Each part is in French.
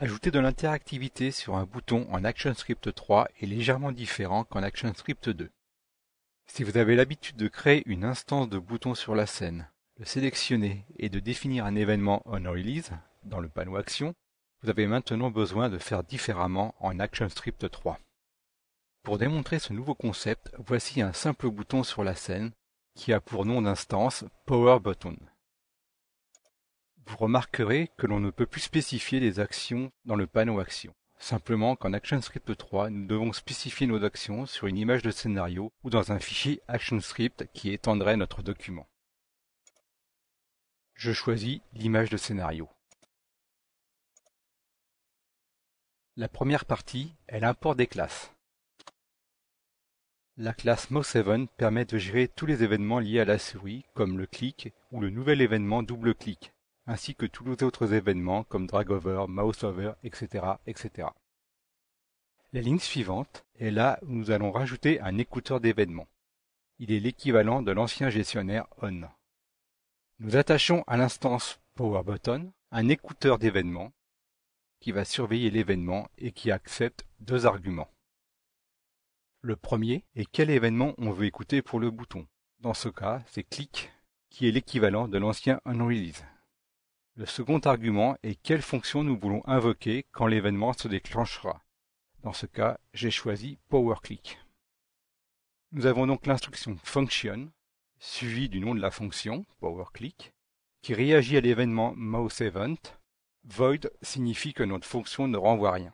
Ajouter de l'interactivité sur un bouton en ActionScript 3 est légèrement différent qu'en ActionScript 2. Si vous avez l'habitude de créer une instance de bouton sur la scène, le sélectionner et de définir un événement onRelease dans le panneau action, vous avez maintenant besoin de faire différemment en ActionScript 3. Pour démontrer ce nouveau concept, voici un simple bouton sur la scène qui a pour nom d'instance PowerButton. Vous remarquerez que l'on ne peut plus spécifier des actions dans le panneau Actions. Simplement qu'en ActionScript 3, nous devons spécifier nos actions sur une image de scénario ou dans un fichier ActionScript qui étendrait notre document. Je choisis l'image de scénario. La première partie, elle importe des classes. La classe Mo7 permet de gérer tous les événements liés à la souris, comme le clic ou le nouvel événement double-clic, ainsi que tous les autres événements comme Dragover, Mouseover, etc., etc. La ligne suivante est là où nous allons rajouter un écouteur d'événements. Il est l'équivalent de l'ancien gestionnaire ON. Nous attachons à l'instance PowerButton un écouteur d'événements qui va surveiller l'événement et qui accepte deux arguments. Le premier est quel événement on veut écouter pour le bouton. Dans ce cas, c'est click qui est l'équivalent de l'ancien onRelease. Le second argument est quelle fonction nous voulons invoquer quand l'événement se déclenchera. Dans ce cas, j'ai choisi PowerClick. Nous avons donc l'instruction function, suivie du nom de la fonction PowerClick, qui réagit à l'événement mouseEvent. Void signifie que notre fonction ne renvoie rien.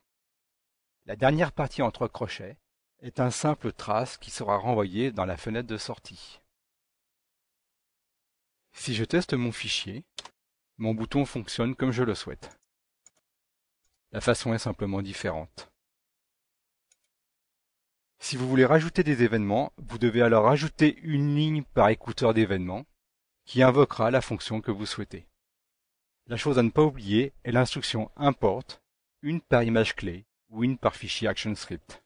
La dernière partie entre crochets est un simple trace qui sera renvoyé dans la fenêtre de sortie. Si je teste mon fichier, mon bouton fonctionne comme je le souhaite. La façon est simplement différente. Si vous voulez rajouter des événements, vous devez alors ajouter une ligne par écouteur d'événements qui invoquera la fonction que vous souhaitez. La chose à ne pas oublier est l'instruction import, une par image clé ou une par fichier ActionScript.